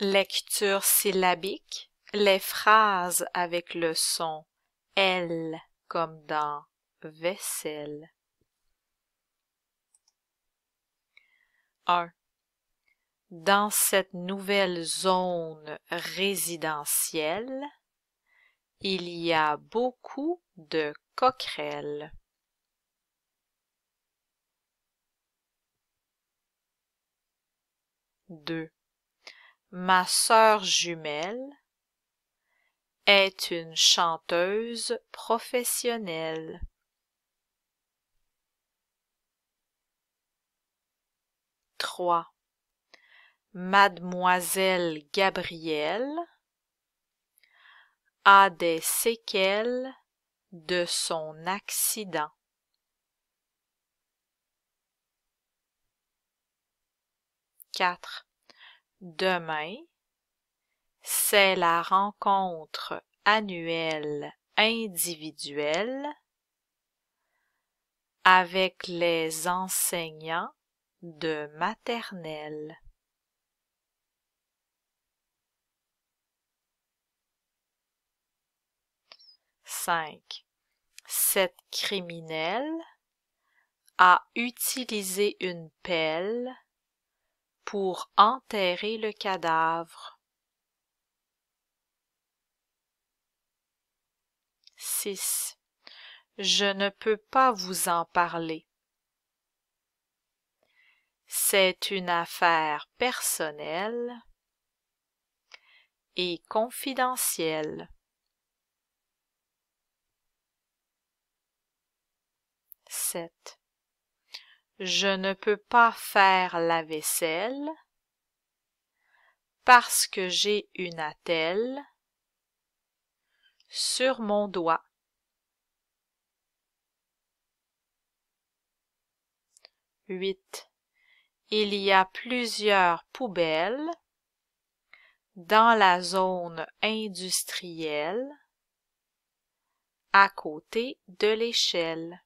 Lecture syllabique. Les phrases avec le son L comme dans vaisselle. 1. Dans cette nouvelle zone résidentielle, il y a beaucoup de coquerelles. 2. Ma sœur jumelle est une chanteuse professionnelle. Trois. Mademoiselle Gabrielle a des séquelles de son accident. Quatre demain, c'est la rencontre annuelle individuelle avec les enseignants de maternelle. Cette criminelle a utilisé une pelle pour enterrer le cadavre. 6. Je ne peux pas vous en parler. C'est une affaire personnelle et confidentielle. 7. Je ne peux pas faire la vaisselle parce que j'ai une attelle sur mon doigt. 8. Il y a plusieurs poubelles dans la zone industrielle à côté de l'échelle.